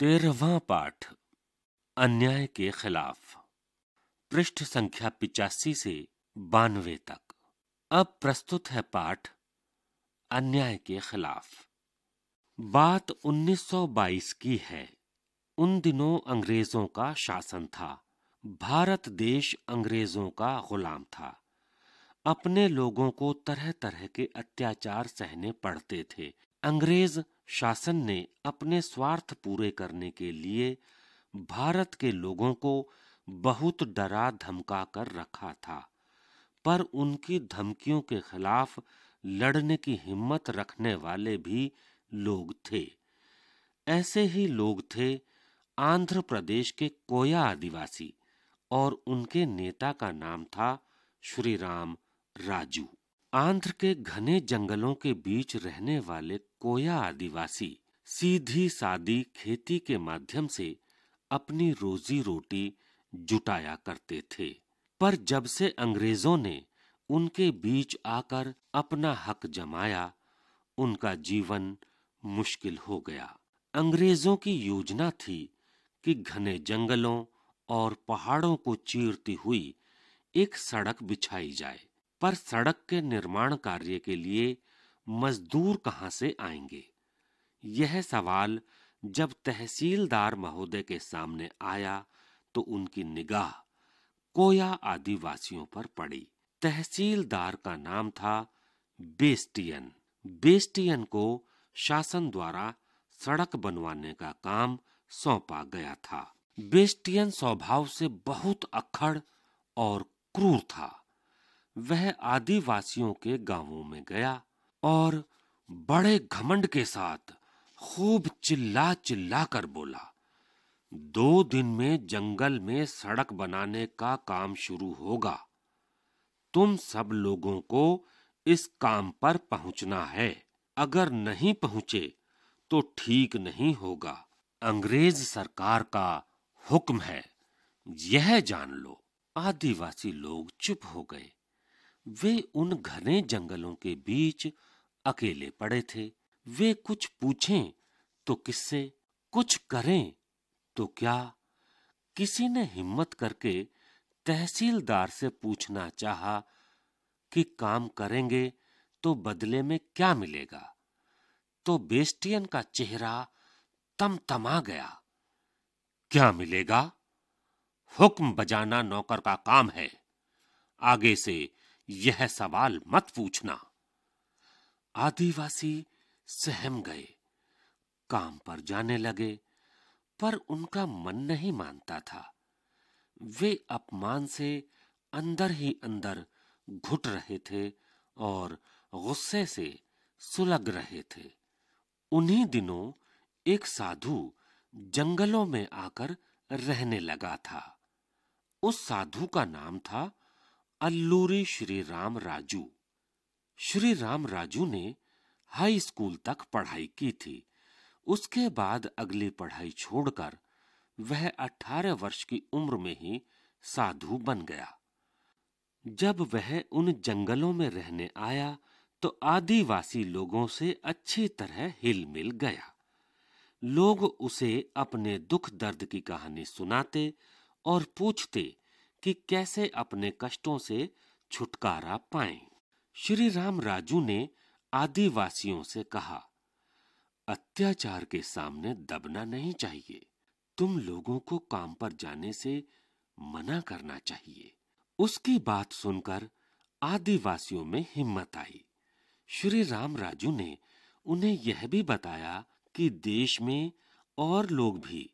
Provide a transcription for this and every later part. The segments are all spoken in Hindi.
तेरहवा पाठ अन्याय के खिलाफ पृष्ठ संख्या पिचासी से बानवे तक अब प्रस्तुत है पाठ अन्याय के खिलाफ बात 1922 की है उन दिनों अंग्रेजों का शासन था भारत देश अंग्रेजों का गुलाम था अपने लोगों को तरह तरह के अत्याचार सहने पड़ते थे अंग्रेज शासन ने अपने स्वार्थ पूरे करने के लिए भारत के लोगों को बहुत डरा धमका कर रखा था पर उनकी धमकियों के खिलाफ लड़ने की हिम्मत रखने वाले भी लोग थे ऐसे ही लोग थे आंध्र प्रदेश के कोया आदिवासी और उनके नेता का नाम था श्रीराम राजू आंध्र के घने जंगलों के बीच रहने वाले कोया आदिवासी सीधी सादी खेती के माध्यम से अपनी रोजी रोटी जुटाया करते थे पर जब से अंग्रेजों ने उनके बीच आकर अपना हक जमाया उनका जीवन मुश्किल हो गया अंग्रेजों की योजना थी कि घने जंगलों और पहाड़ों को चीरती हुई एक सड़क बिछाई जाए पर सड़क के निर्माण कार्य के लिए मजदूर कहाँ से आएंगे यह सवाल जब तहसीलदार महोदय के सामने आया तो उनकी निगाह कोया आदिवासियों पर पड़ी तहसीलदार का नाम था बेस्टियन बेस्टियन को शासन द्वारा सड़क बनवाने का काम सौंपा गया था बेस्टियन स्वभाव से बहुत अखड़ और क्रूर था वह आदिवासियों के गांवों में गया और बड़े घमंड के साथ खूब चिल्ला चिल्ला कर बोला दो दिन में जंगल में सड़क बनाने का काम शुरू होगा तुम सब लोगों को इस काम पर पहुंचना है अगर नहीं पहुंचे तो ठीक नहीं होगा अंग्रेज सरकार का हुक्म है यह जान लो आदिवासी लोग चुप हो गए वे उन घने जंगलों के बीच अकेले पड़े थे वे कुछ पूछें तो किससे कुछ करें तो क्या किसी ने हिम्मत करके तहसीलदार से पूछना चाहा कि काम करेंगे तो बदले में क्या मिलेगा तो बेस्टियन का चेहरा तमतमा गया क्या मिलेगा हुक्म बजाना नौकर का काम है आगे से यह सवाल मत पूछना आदिवासी सहम गए काम पर जाने लगे पर उनका मन नहीं मानता था वे अपमान से अंदर ही अंदर घुट रहे थे और गुस्से से सुलग रहे थे उन्हीं दिनों एक साधु जंगलों में आकर रहने लगा था उस साधु का नाम था अल्लूरी श्री राम राजू श्री राम राजू ने हाई स्कूल तक पढ़ाई की थी उसके बाद अगली पढ़ाई छोड़कर वह अठारह वर्ष की उम्र में ही साधु बन गया जब वह उन जंगलों में रहने आया तो आदिवासी लोगों से अच्छी तरह हिल मिल गया लोग उसे अपने दुख दर्द की कहानी सुनाते और पूछते कि कैसे अपने कष्टों से छुटकारा पाएं। श्री राम राजू ने आदिवासियों से कहा अत्याचार के सामने दबना नहीं चाहिए तुम लोगों को काम पर जाने से मना करना चाहिए उसकी बात सुनकर आदिवासियों में हिम्मत आई श्री राम राजू ने उन्हें यह भी बताया कि देश में और लोग भी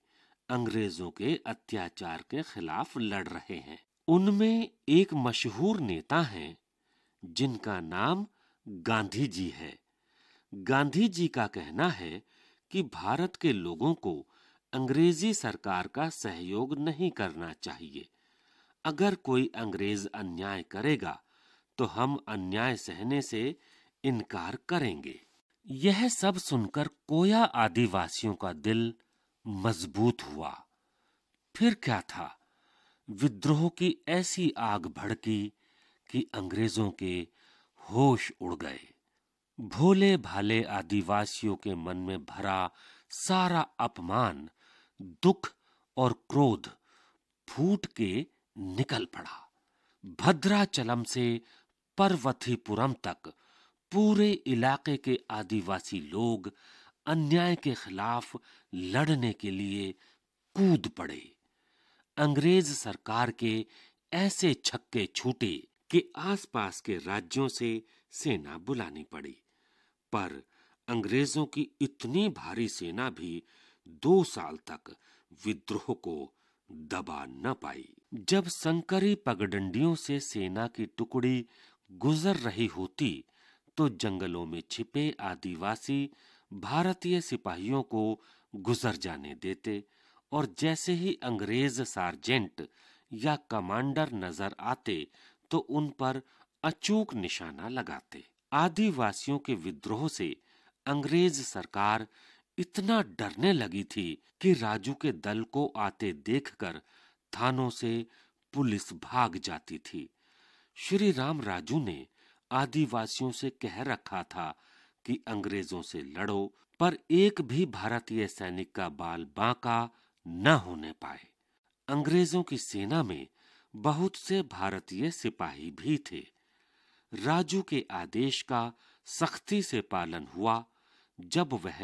अंग्रेजों के अत्याचार के खिलाफ लड़ रहे हैं उनमें एक मशहूर नेता हैं जिनका नाम गांधी जी है गांधी जी का कहना है कि भारत के लोगों को अंग्रेजी सरकार का सहयोग नहीं करना चाहिए अगर कोई अंग्रेज अन्याय करेगा तो हम अन्याय सहने से इनकार करेंगे यह सब सुनकर कोया आदिवासियों का दिल मजबूत हुआ फिर क्या था विद्रोह की ऐसी आग भड़की कि अंग्रेजों के होश उड़ गए भोले भाले आदिवासियों के मन में भरा सारा अपमान दुख और क्रोध फूट के निकल पड़ा भद्राचलम से पर्वतीपुरम तक पूरे इलाके के आदिवासी लोग अन्याय के खिलाफ लड़ने के लिए कूद पड़े अंग्रेज सरकार के ऐसे छक्के छूटे कि आसपास के राज्यों से सेना बुलानी पड़ी पर अंग्रेजों की इतनी भारी सेना भी दो साल तक विद्रोह को दबा न पाई जब संकरी पगडंडियों से सेना की टुकड़ी गुजर रही होती तो जंगलों में छिपे आदिवासी भारतीय सिपाहियों को गुजर जाने देते और जैसे ही अंग्रेज सार्जेंट या कमांडर नजर आते तो उन पर अचूक निशाना लगाते आदिवासियों के विद्रोह से अंग्रेज सरकार इतना डरने लगी थी कि राजू के दल को आते देखकर थानों से पुलिस भाग जाती थी श्री राम राजू ने आदिवासियों से कह रखा था कि अंग्रेजों से लड़ो पर एक भी भारतीय सैनिक का बाल बांका न होने पाए अंग्रेजों की सेना में बहुत से भारतीय सिपाही भी थे राजू के आदेश का सख्ती से पालन हुआ जब वह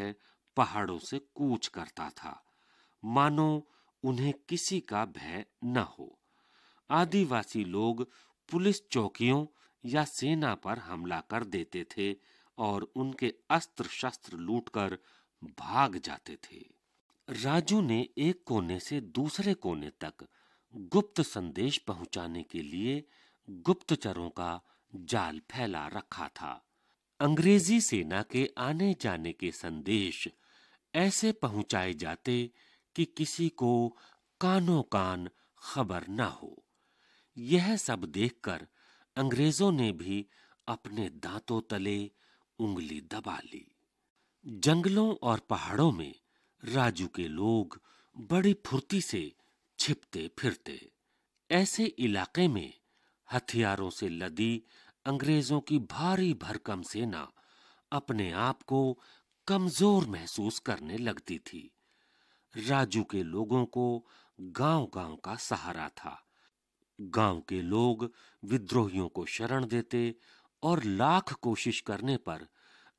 पहाड़ों से कूच करता था मानो उन्हें किसी का भय न हो आदिवासी लोग पुलिस चौकियों या सेना पर हमला कर देते थे और उनके अस्त्र शस्त्र लूटकर भाग जाते थे राजू ने एक कोने से दूसरे कोने तक गुप्त संदेश पहुंचाने के लिए गुप्तचरों का जाल फैला रखा था अंग्रेजी सेना के आने जाने के संदेश ऐसे पहुंचाए जाते कि किसी को कानो कान खबर न हो यह सब देखकर अंग्रेजों ने भी अपने दांतों तले उंगली दबा ली जंगलों और पहाड़ों में राजू के लोग बड़ी फुर्ती से छिपते फिरते ऐसे इलाके में हथियारों से लदी अंग्रेजों की भारी भरकम सेना अपने आप को कमजोर महसूस करने लगती थी राजू के लोगों को गांव-गांव का सहारा था गांव के लोग विद्रोहियों को शरण देते और लाख कोशिश करने पर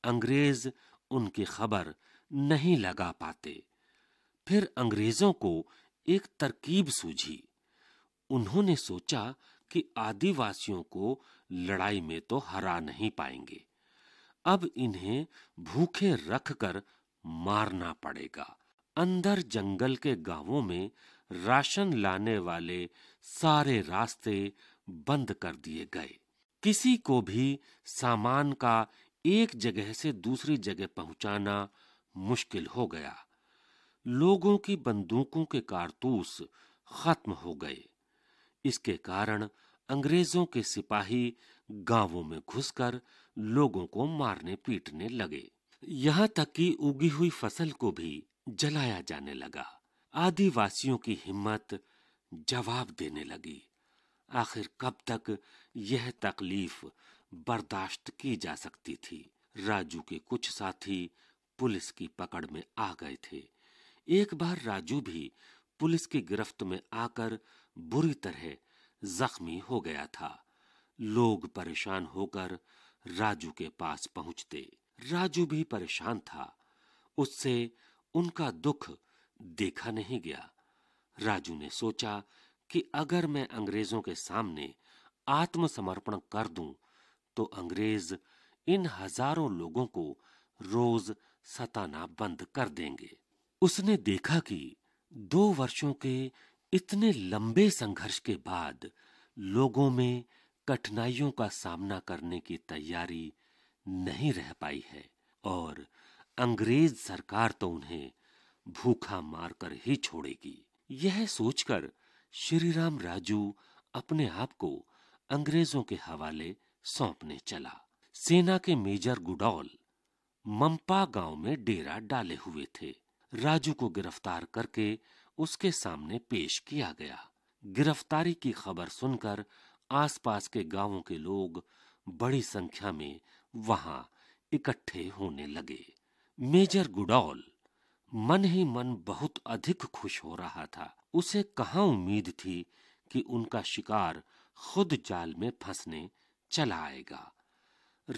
अंग्रेज उनकी खबर नहीं लगा पाते फिर अंग्रेजों को एक तरकीब सूझी उन्होंने सोचा कि आदिवासियों को लड़ाई में तो हरा नहीं पाएंगे अब इन्हें भूखे रखकर मारना पड़ेगा अंदर जंगल के गांवों में राशन लाने वाले सारे रास्ते बंद कर दिए गए किसी को भी सामान का एक जगह से दूसरी जगह पहुंचाना मुश्किल हो गया लोगों की बंदूकों के कारतूस खत्म हो गए इसके कारण अंग्रेजों के सिपाही गांवों में घुसकर लोगों को मारने पीटने लगे यहाँ तक कि उगी हुई फसल को भी जलाया जाने लगा आदिवासियों की हिम्मत जवाब देने लगी आखिर कब तक यह तकलीफ बर्दाश्त की जा सकती थी राजू के कुछ साथी पुलिस की पकड़ में आ गए थे एक बार राजू भी पुलिस की गिरफ्त में आकर बुरी तरह जख्मी हो गया था लोग परेशान होकर राजू के पास पहुंचते राजू भी परेशान था उससे उनका दुख देखा नहीं गया राजू ने सोचा कि अगर मैं अंग्रेजों के सामने आत्मसमर्पण कर दूं तो अंग्रेज इन हजारों लोगों को रोज सताना बंद कर देंगे उसने देखा कि दो वर्षों के इतने लंबे संघर्ष के बाद लोगों में कठिनाइयों का सामना करने की तैयारी नहीं रह पाई है और अंग्रेज सरकार तो उन्हें भूखा मारकर ही छोड़ेगी यह सोचकर श्रीराम राजू अपने आप को अंग्रेजों के हवाले सौंपने चला सेना के मेजर गुडौल मम्पा गांव में डेरा डाले हुए थे राजू को गिरफ्तार करके उसके सामने पेश किया गया गिरफ्तारी की खबर सुनकर आसपास के गांवों के लोग बड़ी संख्या में वहां इकट्ठे होने लगे मेजर गुडौल मन ही मन बहुत अधिक खुश हो रहा था उसे कहाँ उम्मीद थी कि उनका शिकार खुद जाल में फंसने चला आएगा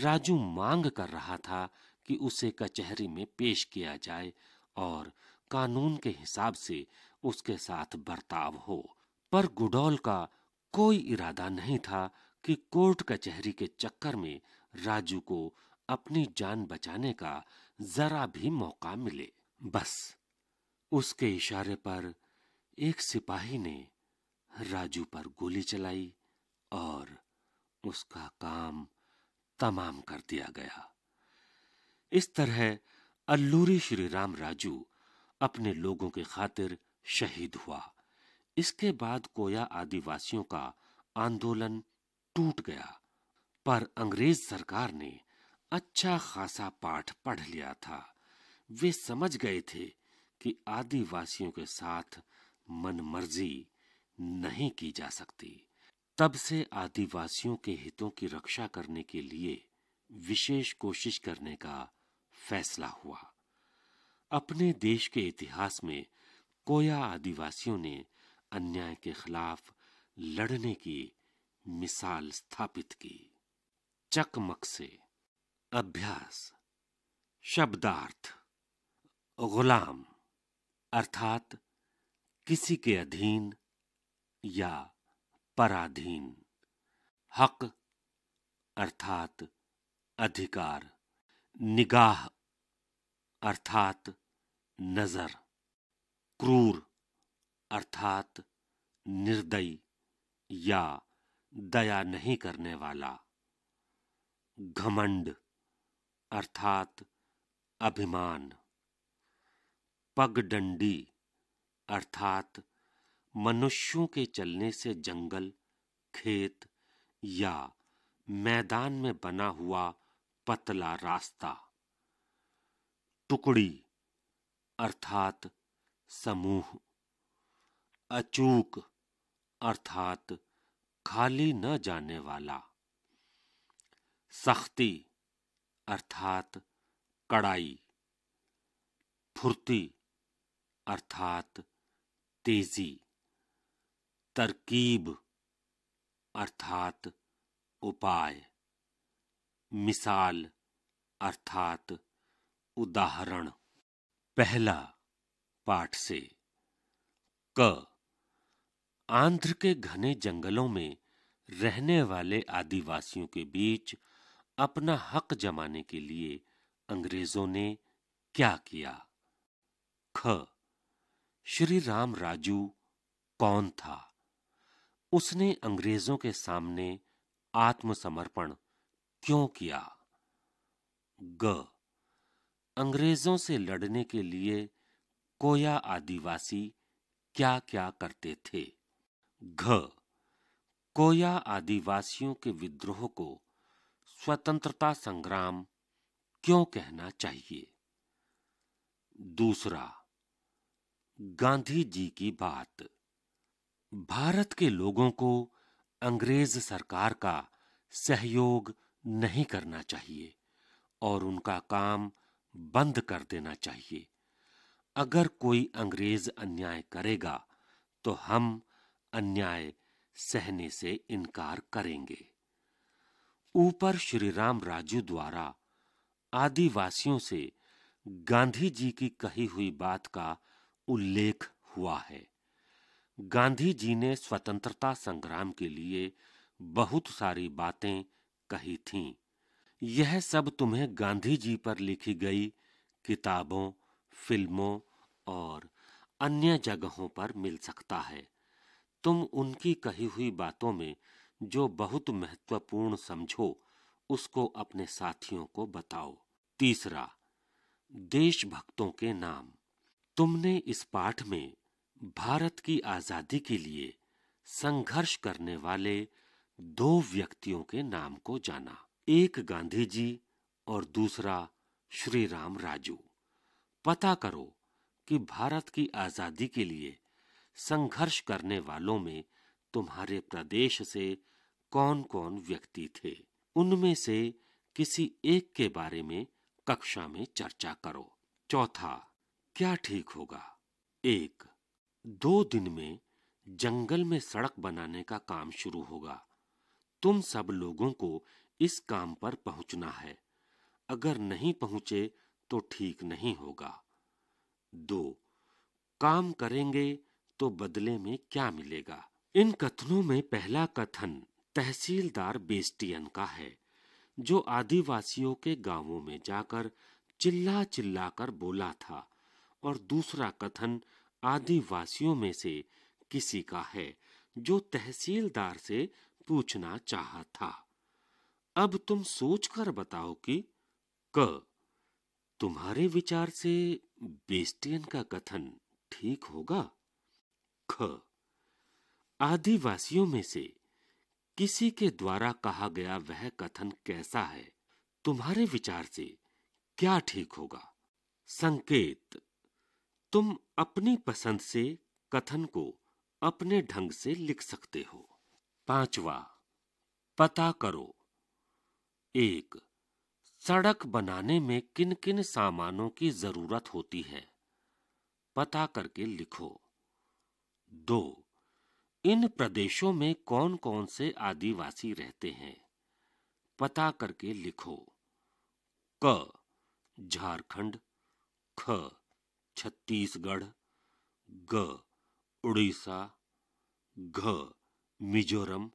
राजू मांग कर रहा था कि उसे कचहरी में पेश किया जाए और कानून के हिसाब से उसके साथ बर्ताव हो पर गुडौल का कोई इरादा नहीं था कि कोर्ट कचहरी के चक्कर में राजू को अपनी जान बचाने का जरा भी मौका मिले बस उसके इशारे पर एक सिपाही ने राजू पर गोली चलाई और उसका काम तमाम कर दिया गया इस तरह अल्लूरी श्री राम राजू अपने लोगों की खातिर शहीद हुआ इसके बाद कोया आदिवासियों का आंदोलन टूट गया पर अंग्रेज सरकार ने अच्छा खासा पाठ पढ़ लिया था वे समझ गए थे कि आदिवासियों के साथ मनमर्जी नहीं की जा सकती तब से आदिवासियों के हितों की रक्षा करने के लिए विशेष कोशिश करने का फैसला हुआ अपने देश के इतिहास में कोया आदिवासियों ने अन्याय के खिलाफ लड़ने की मिसाल स्थापित की चकमक से अभ्यास शब्दार्थ गुलाम अर्थात किसी के अधीन या पराधीन हक अर्थात अधिकार निगाह अर्थात नजर क्रूर अर्थात निर्दयी या दया नहीं करने वाला घमंड अर्थात अभिमान पगडंडी अर्थात मनुष्यों के चलने से जंगल खेत या मैदान में बना हुआ पतला रास्ता टुकड़ी अर्थात समूह अचूक अर्थात खाली न जाने वाला सख्ती अर्थात कड़ाई फुर्ती अर्थात तेजी तरकीब अर्थात उपाय मिसाल अर्थात उदाहरण पहला पाठ से क आंध्र के घने जंगलों में रहने वाले आदिवासियों के बीच अपना हक जमाने के लिए अंग्रेजों ने क्या किया ख श्री राम राजू कौन था उसने अंग्रेजों के सामने आत्मसमर्पण क्यों किया ग अंग्रेजों से लड़ने के लिए कोया आदिवासी क्या क्या करते थे घ कोया आदिवासियों के विद्रोह को स्वतंत्रता संग्राम क्यों कहना चाहिए दूसरा गांधी जी की बात भारत के लोगों को अंग्रेज सरकार का सहयोग नहीं करना चाहिए और उनका काम बंद कर देना चाहिए अगर कोई अंग्रेज अन्याय करेगा तो हम अन्याय सहने से इनकार करेंगे ऊपर श्री राम राजू द्वारा आदिवासियों से गांधी जी की कही हुई बात का उल्लेख हुआ है गांधी जी ने स्वतंत्रता संग्राम के लिए बहुत सारी बातें कही थीं। यह सब तुम्हें गांधी जी पर लिखी गई किताबों फिल्मों और अन्य जगहों पर मिल सकता है तुम उनकी कही हुई बातों में जो बहुत महत्वपूर्ण समझो उसको अपने साथियों को बताओ तीसरा देशभक्तों के नाम तुमने इस पाठ में भारत की आजादी के लिए संघर्ष करने वाले दो व्यक्तियों के नाम को जाना एक गांधी जी और दूसरा श्री राम राजू पता करो कि भारत की आजादी के लिए संघर्ष करने वालों में तुम्हारे प्रदेश से कौन-कौन व्यक्ति थे उनमें से किसी एक के बारे में कक्षा में चर्चा करो चौथा क्या ठीक होगा एक दो दिन में जंगल में सड़क बनाने का काम शुरू होगा तुम सब लोगों को इस काम पर पहुंचना है अगर नहीं पहुंचे तो ठीक नहीं होगा दो काम करेंगे तो बदले में क्या मिलेगा इन कथनों में पहला कथन तहसीलदार बेस्टियन का है जो आदिवासियों के गांवों में जाकर चिल्ला चिल्ला कर बोला था और दूसरा कथन आदिवासियों में से किसी का है जो तहसीलदार से पूछना चाहा था अब तुम सोचकर बताओ कि क तुम्हारे विचार से बेस्टियन का कथन ठीक होगा ख आदिवासियों में से किसी के द्वारा कहा गया वह कथन कैसा है तुम्हारे विचार से क्या ठीक होगा संकेत तुम अपनी पसंद से कथन को अपने ढंग से लिख सकते हो पांचवा पता करो एक सड़क बनाने में किन किन सामानों की जरूरत होती है पता करके लिखो दो इन प्रदेशों में कौन कौन से आदिवासी रहते हैं पता करके लिखो क झारखंड ख छत्तीसगढ़ ग उड़ीसा घ मिजोरम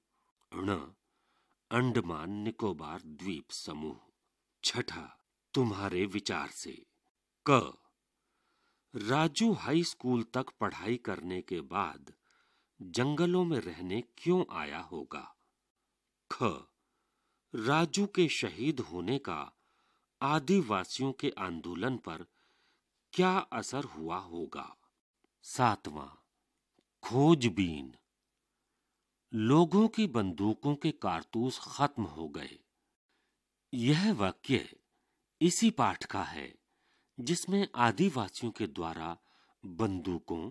ण अंडमान निकोबार द्वीप समूह छठा तुम्हारे विचार से क राजू हाई स्कूल तक पढ़ाई करने के बाद जंगलों में रहने क्यों आया होगा ख राजू के शहीद होने का आदिवासियों के आंदोलन पर क्या असर हुआ होगा सातवां खोजबीन लोगों की बंदूकों के कारतूस खत्म हो गए यह वाक्य इसी पाठ का है जिसमें आदिवासियों के द्वारा बंदूकों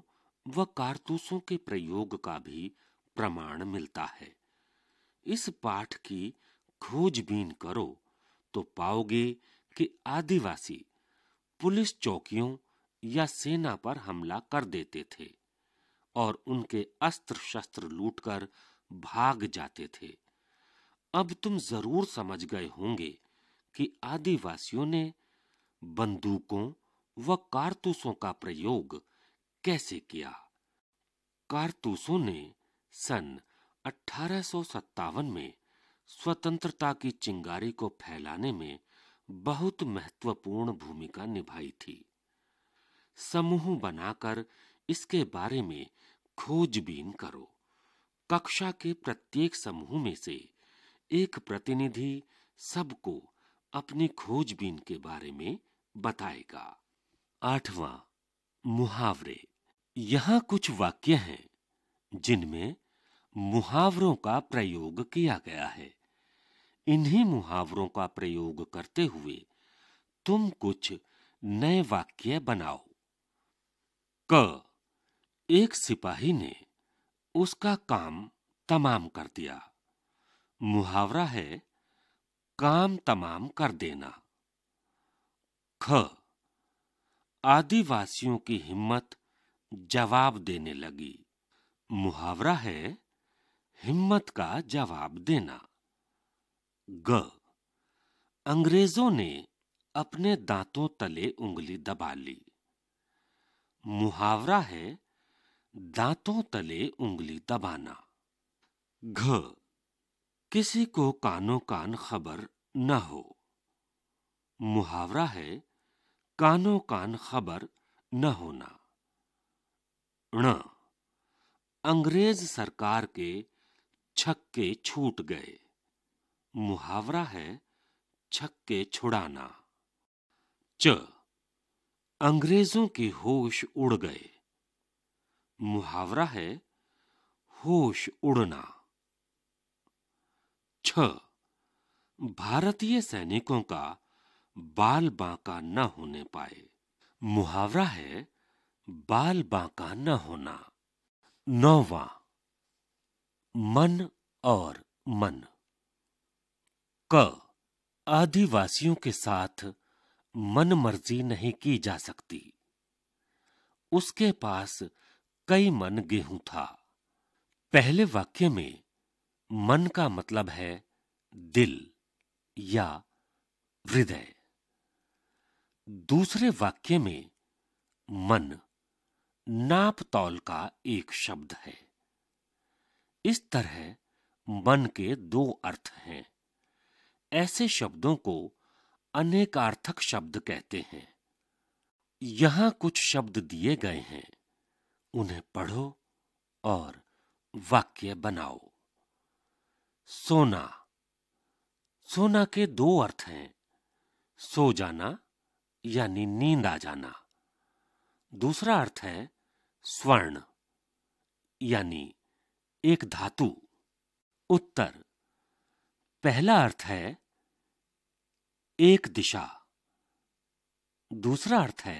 व कारतूसों के प्रयोग का भी प्रमाण मिलता है इस पाठ की खोजबीन करो तो पाओगे कि आदिवासी पुलिस चौकियों या सेना पर हमला कर देते थे और उनके अस्त्र शस्त्र लूटकर भाग जाते थे अब तुम जरूर समझ गए होंगे कि आदिवासियों ने बंदूकों व कारतूसों का प्रयोग कैसे किया कारतूसों ने सन अठारह में स्वतंत्रता की चिंगारी को फैलाने में बहुत महत्वपूर्ण भूमिका निभाई थी समूह बनाकर इसके बारे में खोजबीन करो कक्षा के प्रत्येक समूह में से एक प्रतिनिधि सबको अपनी खोजबीन के बारे में बताएगा आठवां मुहावरे यहाँ कुछ वाक्य हैं जिनमें मुहावरों का प्रयोग किया गया है इन्हीं मुहावरों का प्रयोग करते हुए तुम कुछ नए वाक्य बनाओ क एक सिपाही ने उसका काम तमाम कर दिया मुहावरा है काम तमाम कर देना ख आदिवासियों की हिम्मत जवाब देने लगी मुहावरा है हिम्मत का जवाब देना ग अंग्रेजों ने अपने दांतों तले उंगली दबा ली मुहावरा है दांतों तले उंगली दबाना घ किसी को कानों कान खबर न हो मुहावरा है कानों कान खबर न होना ण अंग्रेज सरकार के छक्के छूट गए मुहावरा है छक्के छुड़ाना च अंग्रेजों के होश उड़ गए मुहावरा है होश उड़ना छ भारतीय सैनिकों का बाल बांका न होने पाए मुहावरा है बाल बांका न होना नौवा मन और मन क आदिवासियों के साथ मन मर्जी नहीं की जा सकती उसके पास कई मन गेहूं था पहले वाक्य में मन का मतलब है दिल या हृदय दूसरे वाक्य में मन नाप तौल का एक शब्द है इस तरह मन के दो अर्थ हैं ऐसे शब्दों को अनेकार्थक शब्द कहते हैं यहां कुछ शब्द दिए गए हैं उन्हें पढ़ो और वाक्य बनाओ सोना सोना के दो अर्थ हैं सो जाना यानी नींद आ जाना दूसरा अर्थ है स्वर्ण यानी एक धातु उत्तर पहला अर्थ है एक दिशा दूसरा अर्थ है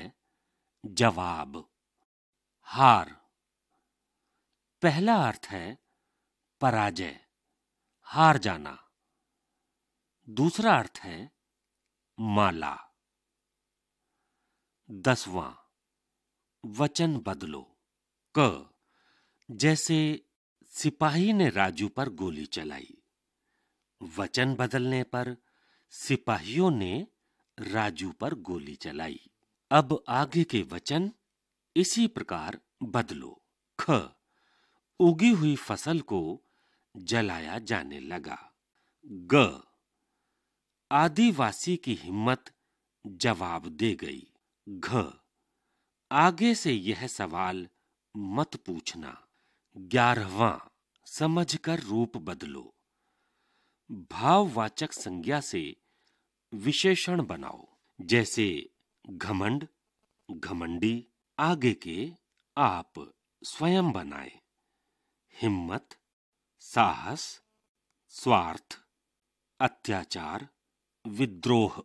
जवाब हार पहला अर्थ है पराजय हार जाना दूसरा अर्थ है माला दसवां वचन बदलो क जैसे सिपाही ने राजू पर गोली चलाई वचन बदलने पर सिपाहियों ने राजू पर गोली चलाई अब आगे के वचन इसी प्रकार बदलो ख उगी हुई फसल को जलाया जाने लगा ग आदिवासी की हिम्मत जवाब दे गई घ आगे से यह सवाल मत पूछना ग्यारहवा समझकर रूप बदलो भाववाचक संज्ञा से विशेषण बनाओ जैसे घमंड घमंडी आगे के आप स्वयं बनाए हिम्मत साहस स्वार्थ अत्याचार विद्रोह